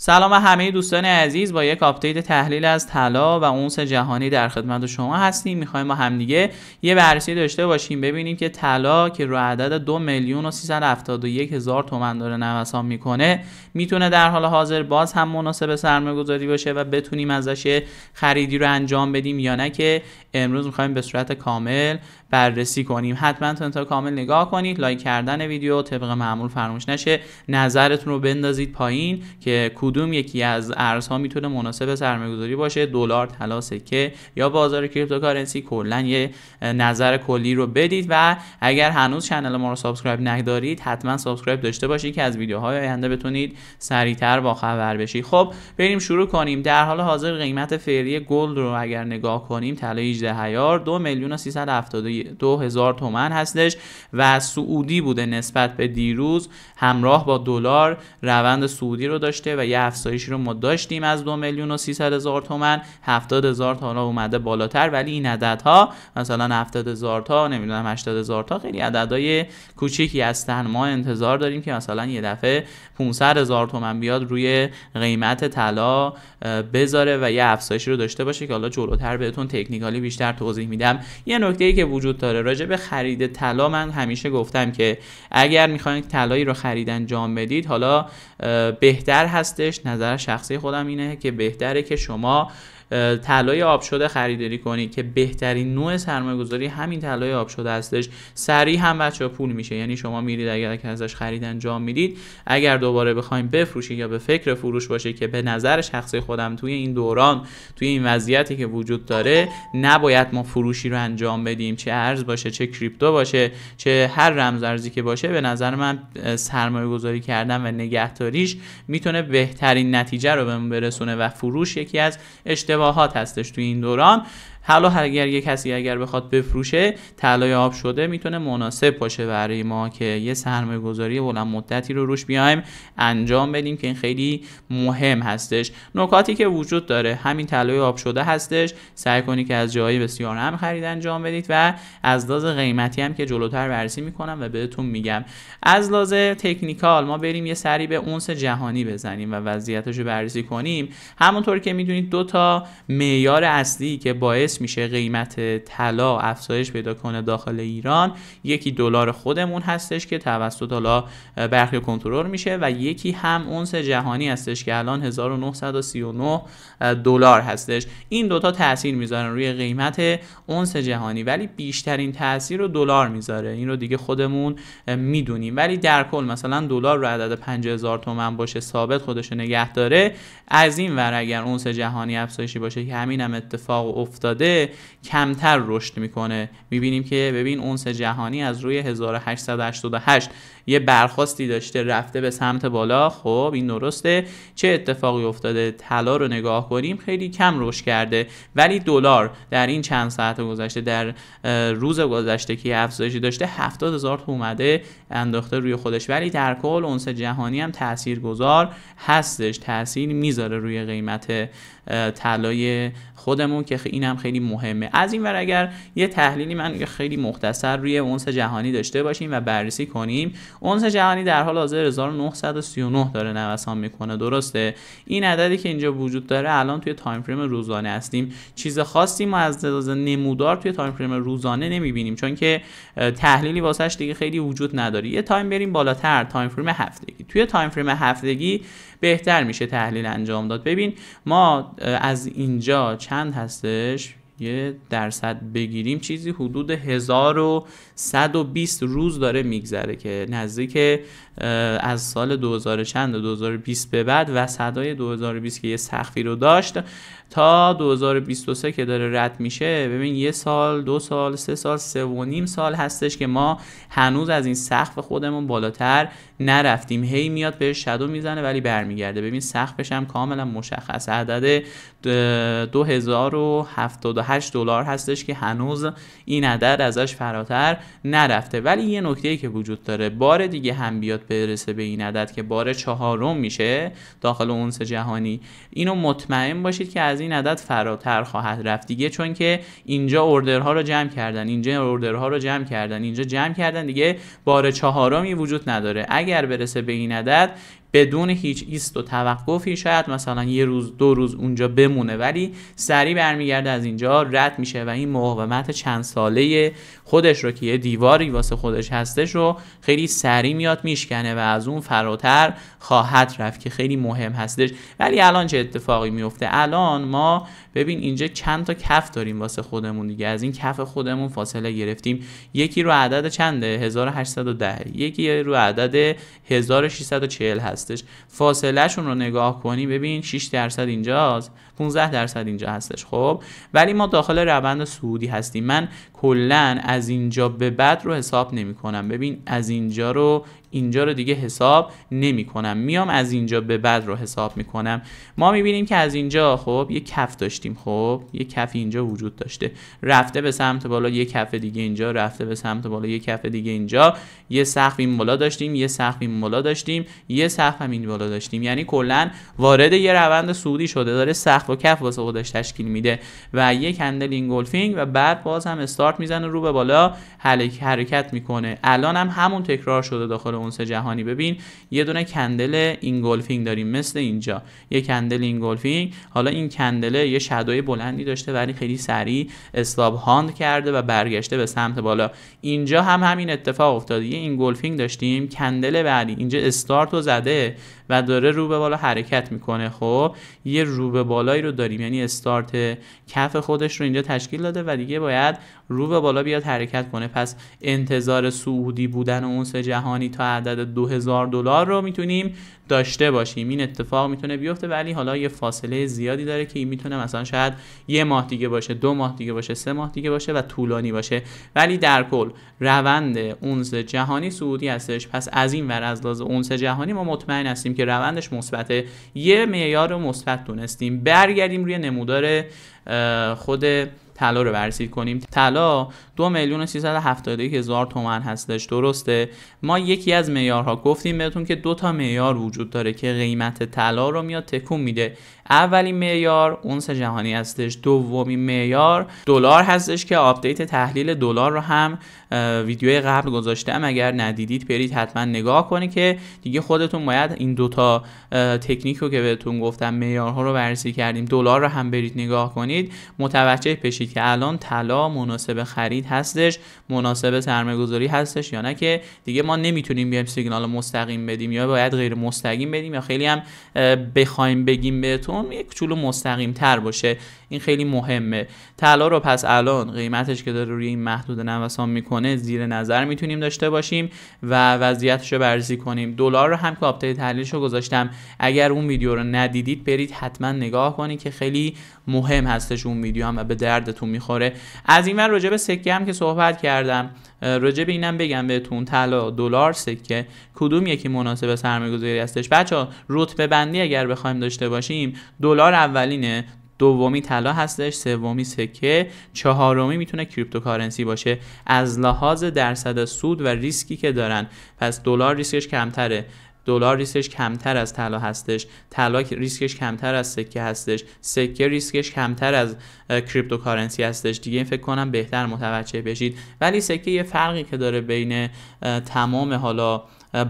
سلام همه دوستان عزیز با یک آپدیت تحلیل از طلا و اونس جهانی در خدمت شما هستیم میخوایم با همدیگه یه بررسی داشته باشیم ببینیم که طلا که رو عدد دو میلیون و یک هزار تومن داره نوسان میکنه میتونه در حال حاضر باز هم مناسب سرمایه باشه و بتونیم ازش خریدی رو انجام بدیم یا نه که امروز میخوایم به صورت کامل بررسی کنیم حتما تا تا کامل نگاه کنید لایک کردن ویدیو طبق معمول فراموش نشه نظرتون رو بندازید پایین که کدوم یکی از ارزها میتونه مناسب سرمایه‌گذاری باشه دلار طلا سکه یا بازار کریپتوکارنسی کلا یه نظر کلی رو بدید و اگر هنوز کانال ما رو سابسکرایب ندارید حتما سابسکرایب داشته باشید که از ویدیوهای آینده بتونید سریعتر خبر بشید خب بریم شروع کنیم در حال حاضر قیمت فعلی گلد رو اگر نگاه کنیم طلای 18 هیار 2 میلیون و 371 دو هزار تومن هستش و سعودی بوده نسبت به دیروز همراه با دلار روند سعودی رو داشته و یه افزایشی رو ما داشتیم از دو میلیون و 300 هزار تومن 70 هزار تا حالا اومده بالاتر ولی این عددها مثلا 70 هزار تا نمیدونم 80 هزار تا خیلی عددهای کوچیکی هستن ما انتظار داریم که مثلا یه دفعه 500 هزار تومن بیاد روی قیمت طلا بذاره و یه افزایشی رو داشته باشه که حالا جلوتر بهتون تکنیکالی بیشتر توضیح میدم یه نکته ای که وجود وجود داره راجع به خرید طلا من همیشه گفتم که اگر میخواین طلایی رو خریدن انجام بدید حالا بهتر هستش نظر شخصی خودم اینه که بهتره که شما طلای آب شده خریداری کنید که بهترین نوع سرمایه گذاری همین طلای آب شده هستش سریع هم بچه پول میشه یعنی شما میرید اگر که ازش خرید انجام میدید اگر دوباره بخوایم بفروشید یا به فکر فروش باشه که به نظر شخصی خودم توی این دوران توی این وضعیتی که وجود داره نباید ما فروشی رو انجام بدیم چه ارز باشه چه کریپتو باشه چه هر رمز که باشه به نظر من سرمایه گذاری کردن و نگهداریش میتونه بهترین نتیجه رو بهمون برسونه و فروش یکی از اشتباه اشتباهات هستش توی این دوران حالا اگر یه کسی اگر بخواد بفروشه طلای آب شده میتونه مناسب باشه برای ما که یه سرمایه گذاری بلند مدتی رو روش بیایم انجام بدیم که این خیلی مهم هستش نکاتی که وجود داره همین طلای آب شده هستش سعی کنید که از جایی بسیار هم خرید انجام بدید و از لحاظ قیمتی هم که جلوتر بررسی میکنم و بهتون میگم از لحاظ تکنیکال ما بریم یه سری به اونس جهانی بزنیم و وضعیتش رو بررسی کنیم همونطور که میدونید دو تا معیار اصلی که باعث میشه قیمت طلا افزایش پیدا کنه داخل ایران یکی دلار خودمون هستش که توسط حالا برخی کنترل میشه و یکی هم اونس جهانی هستش که الان 1939 دلار هستش این دوتا تاثیر میذارن روی قیمت اونس جهانی ولی بیشترین تاثیر رو دلار میذاره این رو دیگه خودمون میدونیم ولی در کل مثلا دلار رو عدد 5000 تومن باشه ثابت خودش نگه داره از این ور اگر اونس جهانی افزایشی باشه که همین هم اتفاق افتاده کمتر رشد میکنه میبینیم که ببین اونس جهانی از روی 1888 یه برخواستی داشته رفته به سمت بالا خب این درسته چه اتفاقی افتاده طلا رو نگاه کنیم خیلی کم رشد کرده ولی دلار در این چند ساعت گذشته در روز گذشته که افزایشی داشته 70 هزار اومده انداخته روی خودش ولی در کل اونس جهانی هم گذار هستش تاثیر میذاره روی قیمت طلای خودمون که اینم خیلی خیلی مهمه از این ور اگر یه تحلیلی من خیلی مختصر روی اونس جهانی داشته باشیم و بررسی کنیم اونس جهانی در حال حاضر 1939 داره نوسان میکنه درسته این عددی که اینجا وجود داره الان توی تایم فریم روزانه هستیم چیز خاصی ما از لحاظ نمودار توی تایم فریم روزانه نمیبینیم چون که تحلیلی واسش دیگه خیلی وجود نداره یه تایم بریم بالاتر تایم فریم هفتگی توی تایم فریم هفتگی بهتر میشه تحلیل انجام داد ببین ما از اینجا چند هستش یه درصد بگیریم چیزی حدود 1120 روز داره میگذره که نزدیک از سال 2000 چند 2020 به بعد و صدای 2020 که یه سخفی رو داشت تا 2023 که داره رد میشه ببین یه سال دو سال سه سال سه و نیم سال هستش که ما هنوز از این سقف خودمون بالاتر نرفتیم هی میاد بهش شدو میزنه ولی برمیگرده ببین سقفش هم کاملا مشخص عدد 2078 دلار هستش که هنوز این عدد ازش فراتر نرفته ولی یه نکته که وجود داره بار دیگه هم بیاد برسه به این عدد که بار چهارم میشه داخل اونس جهانی اینو مطمئن باشید که از این عدد فراتر خواهد رفت دیگه چون که اینجا اوردرها رو جمع کردن اینجا اوردرها رو جمع کردن اینجا جمع کردن دیگه بار چهارمی وجود نداره اگر برسه به این عدد بدون هیچ ایست و توقفی شاید مثلا یه روز دو روز اونجا بمونه ولی سریع برمیگرده از اینجا رد میشه و این مقاومت چند ساله خودش رو که یه دیواری واسه خودش هستش رو خیلی سریع میاد میشکنه و از اون فراتر خواهد رفت که خیلی مهم هستش ولی الان چه اتفاقی میفته الان ما ببین اینجا چند تا کف داریم واسه خودمون دیگه از این کف خودمون فاصله گرفتیم یکی رو عدد چنده 1810 یکی رو عدد 1640 هست هستش فاصلهشون رو نگاه کنی ببین 6 درصد اینجاست 15 درصد اینجا هستش خب ولی ما داخل روند سعودی هستیم من کلا از اینجا به بعد رو حساب کنم ببین از اینجا رو اینجا رو دیگه حساب کنم میام از اینجا به بعد رو حساب کنم ما بینیم که از اینجا خب یه کف داشتیم خب یه کف اینجا وجود داشته رفته به سمت بالا یه کف دیگه اینجا رفته به سمت بالا یه کف دیگه اینجا یه سقف این بالا داشتیم یه سقف این بالا داشتیم یه سقف هم این بالا داشتیم یعنی کلا وارد یه روند سودی شده داره سقف و کف واسه خودش تشکیل میده و یک کندل اینگولفینگ و بعد باز هم میزنه رو به بالا حرکت میکنه الان هم همون تکرار شده داخل اونس جهانی ببین یه دونه کندل اینگولفینگ داریم مثل اینجا یه کندل اینگولفینگ حالا این کندله یه شدوی بلندی داشته ولی خیلی سریع استاب هاند کرده و برگشته به سمت بالا اینجا هم همین اتفاق افتاده یه اینگولفینگ داشتیم کندل بعدی اینجا استارت رو زده و داره رو به بالا حرکت میکنه خب یه رو به بالایی رو داریم یعنی استارت کف خودش رو اینجا تشکیل داده و دیگه باید رو به بالا بیاد حرکت کنه پس انتظار سعودی بودن اون جهانی تا عدد 2000 دو دلار رو میتونیم داشته باشیم این اتفاق میتونه بیفته ولی حالا یه فاصله زیادی داره که این میتونه مثلا شاید یه ماه دیگه باشه دو ماه دیگه باشه سه ماه دیگه باشه و طولانی باشه ولی در کل روند اونس جهانی سعودی هستش پس از این ور از لازم اونس جهانی ما مطمئن هستیم که روندش مثبته یه معیار مثبت دونستیم برگردیم روی نمودار خود طلا رو بررسی کنیم طلا دو میلیون هزار تومن هستش درسته ما یکی از معیارها گفتیم بهتون که دو تا معیار وجود داره که قیمت طلا رو میاد تکون میده اولین معیار اونس جهانی هستش دومی معیار دلار هستش که آپدیت تحلیل دلار رو هم ویدیو قبل گذاشتم اگر ندیدید برید حتما نگاه کنید که دیگه خودتون باید این دوتا تکنیک رو که بهتون گفتم معیارها رو بررسی کردیم دلار رو هم برید نگاه کنید متوجه بشید که الان طلا مناسب خرید هستش مناسب سرمایه هستش یا نه که دیگه ما نمیتونیم بیایم سیگنال مستقیم بدیم یا باید غیر مستقیم بدیم یا خیلی هم بخوایم بگیم بهتون اتم یک کوچولو مستقیم تر باشه این خیلی مهمه طلا رو پس الان قیمتش که داره روی این محدود نوسان میکنه زیر نظر میتونیم داشته باشیم و وضعیتش رو بررسی کنیم دلار رو هم که آپدیت تحلیلش رو گذاشتم اگر اون ویدیو رو ندیدید برید حتما نگاه کنید که خیلی مهم هستش اون ویدیو هم و به دردتون میخوره از این ور به سکه هم که صحبت کردم راجع به اینم بگم بهتون طلا دلار سکه کدوم یکی مناسب سرمایه‌گذاری هستش بچه رتبه بندی اگر بخوایم داشته باشیم دلار اولینه دومی طلا هستش سومی سکه چهارمی میتونه کریپتوکارنسی باشه از لحاظ درصد سود و ریسکی که دارن پس دلار ریسکش کمتره دلار ریسکش کمتر از طلا هستش طلا ریسکش کمتر از سکه هستش سکه ریسکش کمتر از کریپتوکارنسی هستش دیگه فکر کنم بهتر متوجه بشید ولی سکه یه فرقی که داره بین تمام حالا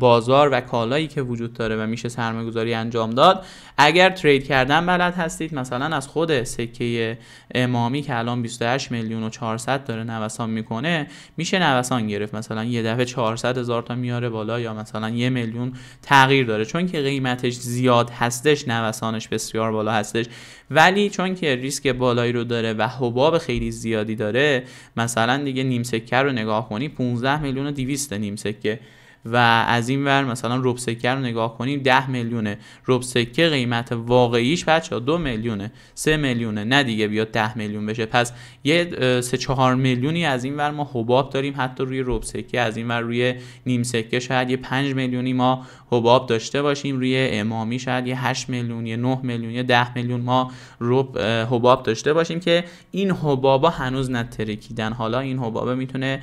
بازار و کالایی که وجود داره و میشه سرمایه گذاری انجام داد اگر ترید کردن بلد هستید مثلا از خود سکه امامی که الان 28 میلیون و 400 داره نوسان میکنه میشه نوسان گرفت مثلا یه دفعه 400 هزار تا میاره بالا یا مثلا یه میلیون تغییر داره چون که قیمتش زیاد هستش نوسانش بسیار بالا هستش ولی چون که ریسک بالایی رو داره و حباب خیلی زیادی داره مثلا دیگه نیم سکه رو نگاه کنی 15 میلیون و 200 نیم سکه و از این ور مثلا روب سکه رو نگاه کنیم 10 میلیونه روب سکه قیمت واقعیش بچه دو میلیونه 3 میلیونه نه دیگه بیاد 10 میلیون بشه پس یه 3 4 میلیونی از این ور ما حباب داریم حتی روی روب سکه از این ور روی نیم سکه شاید یه 5 میلیونی ما حباب داشته باشیم روی امامی شاید یه 8 میلیون یه 9 میلیون یه 10 میلیون ما روب حباب داشته باشیم که این حبابا هنوز نترکیدن حالا این حبابه میتونه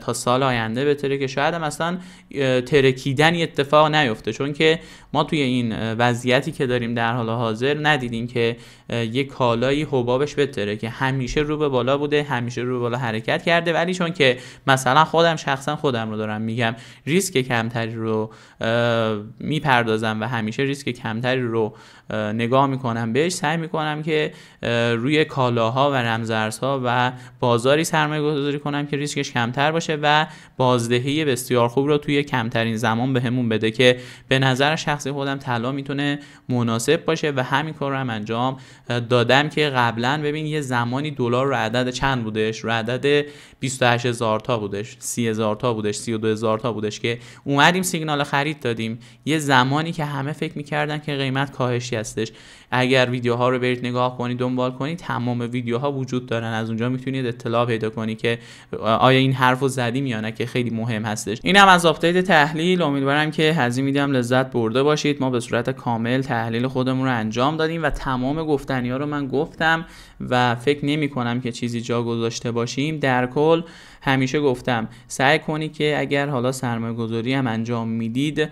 تا سال آینده بترکه شاید هم اصلا ترکیدنی اتفاق نیفته چون که ما توی این وضعیتی که داریم در حال حاضر ندیدیم که یه کالایی حبابش بتره که همیشه رو به بالا بوده همیشه رو به بالا حرکت کرده ولی چون که مثلا خودم شخصا خودم رو دارم میگم ریسک کمتری رو میپردازم و همیشه ریسک کمتری رو نگاه میکنم بهش سعی میکنم که روی کالاها و رمزارزها و بازاری سرمایه گذاری کنم که ریسکش کمتر باشه و بازدهی بسیار خوب رو توی کمترین زمان بهمون به بده که به نظر شخصی خودم طلا میتونه مناسب باشه و همین کار رو هم انجام دادم که قبلا ببین یه زمانی دلار رو عدد چند بودش رو عدد 28 هزار تا بودش 30 هزار تا بودش 32 هزار تا بودش که اومدیم سیگنال خرید دادیم یه زمانی که همه فکر میکردن که قیمت کاهشی هستش اگر ویدیوها رو برید نگاه کنید دنبال کنید تمام ویدیوها وجود دارن از اونجا میتونید اطلاع پیدا کنی که آیا این حرف رو زدیم یا که خیلی مهم هستش این هم از تحلیل امیدوارم که هزی میدیم لذت برده باشید ما به صورت کامل تحلیل خودمون رو انجام دادیم و تمام گفتنی ها رو من گفتم و فکر نمی کنم که چیزی جا گذاشته باشیم در کل همیشه گفتم سعی کنید که اگر حالا سرمایه گذاری هم انجام میدید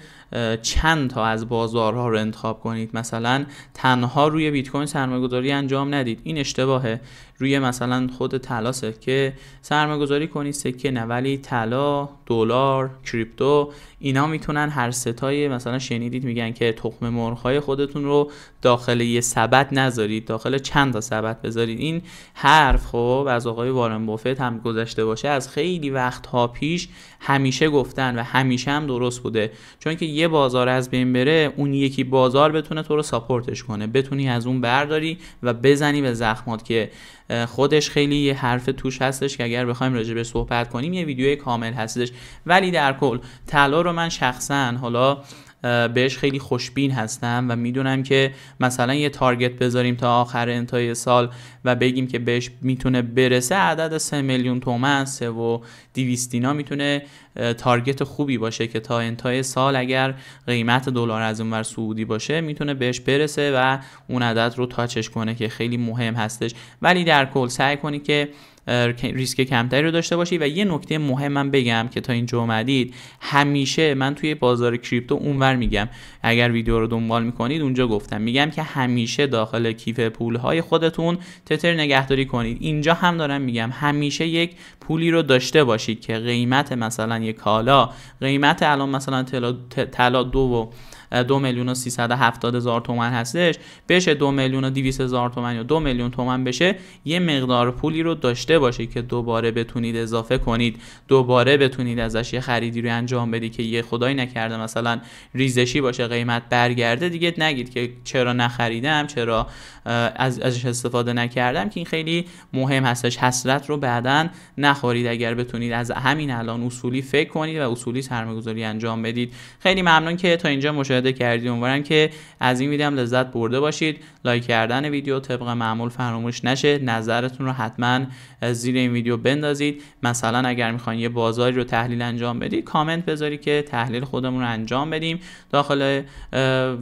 چند تا از بازارها رو انتخاب کنید مثلا تنها روی بیت کوین سرمایه گذاری انجام ندید این اشتباهه روی مثلا خود طلا سکه سرمایه گذاری کنی سکه نه ولی طلا دلار کریپتو اینا میتونن هر ستای مثلا شنیدید میگن که تخم مرغ خودتون رو داخل یه سبد نذارید داخل چند تا سبد بذارید این حرف خب از آقای وارن بافت هم گذشته باشه از خیلی ها پیش همیشه گفتن و همیشه هم درست بوده چون که یه بازار از بین بره اون یکی بازار بتونه تو رو ساپورتش کنه بتونی از اون برداری و بزنی به زخمات که خودش خیلی یه حرف توش هستش که اگر بخوایم به صحبت کنیم یه ویدیو کامل هستش ولی در کل طلا رو من شخصا حالا بهش خیلی خوشبین هستم و میدونم که مثلا یه تارگت بذاریم تا آخر انتهای سال و بگیم که بهش میتونه برسه عدد 3 میلیون تومن 3 و 200 میتونه تارگت خوبی باشه که تا انتهای سال اگر قیمت دلار از ور سعودی باشه میتونه بهش برسه و اون عدد رو تاچش کنه که خیلی مهم هستش ولی در کل سعی کنی که ریسک کمتری رو داشته باشید و یه نکته مهم من بگم که تا اینجا اومدید همیشه من توی بازار کریپتو اونور میگم اگر ویدیو رو دنبال میکنید اونجا گفتم میگم که همیشه داخل کیف پول های خودتون تتر نگهداری کنید اینجا هم دارم میگم همیشه یک پولی رو داشته باشید که قیمت مثلا یک کالا قیمت الان مثلا طلا دو و دو میلیون و 370 هزار تومن هستش بشه دو میلیون و 200 هزار تومن یا دو میلیون تومن بشه یه مقدار پولی رو داشته باشه که دوباره بتونید اضافه کنید دوباره بتونید ازش یه خریدی رو انجام بدی که یه خدای نکرده مثلا ریزشی باشه قیمت برگرده دیگه نگید که چرا نخریدم چرا از ازش استفاده نکردم که این خیلی مهم هستش حسرت رو بعدا نخورید اگر بتونید از همین الان اصولی فکر کنید و اصولی سرمایه‌گذاری انجام بدید خیلی ممنون که تا اینجا مشاهده مشاهده کردید امیدوارم که از این ویدیو هم لذت برده باشید لایک کردن ویدیو طبق معمول فراموش نشه نظرتون رو حتما زیر این ویدیو بندازید مثلا اگر میخواین یه بازاری رو تحلیل انجام بدید کامنت بذارید که تحلیل خودمون رو انجام بدیم داخل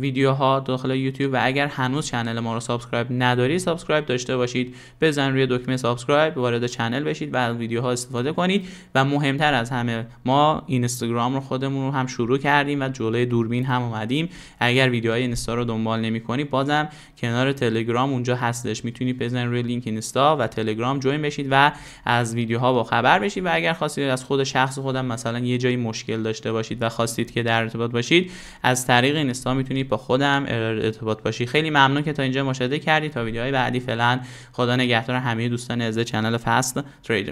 ویدیوها داخل یوتیوب و اگر هنوز چنل ما رو سابسکرایب نداری سابسکرایب داشته باشید بزن روی دکمه سابسکرایب وارد چنل بشید و از ویدیوها استفاده کنید و مهمتر از همه ما اینستاگرام رو خودمون رو هم شروع کردیم و جلوی دوربین هم اومدیم اگر ویدیوهای اینستا رو دنبال نمیکنی بازم کنار تلگرام اونجا هستش میتونی بزن روی لینک اینستا و تلگرام جوین بشید و از ویدیوها با خبر بشید و اگر خواستید از خود شخص خودم مثلا یه جایی مشکل داشته باشید و خواستید که در ارتباط باشید از طریق اینستا میتونید با خودم ارتباط باشید خیلی ممنون که تا اینجا مشاهده کردید تا ویدیوهای بعدی فعلا خدا نگهدار همه دوستان از کانال فست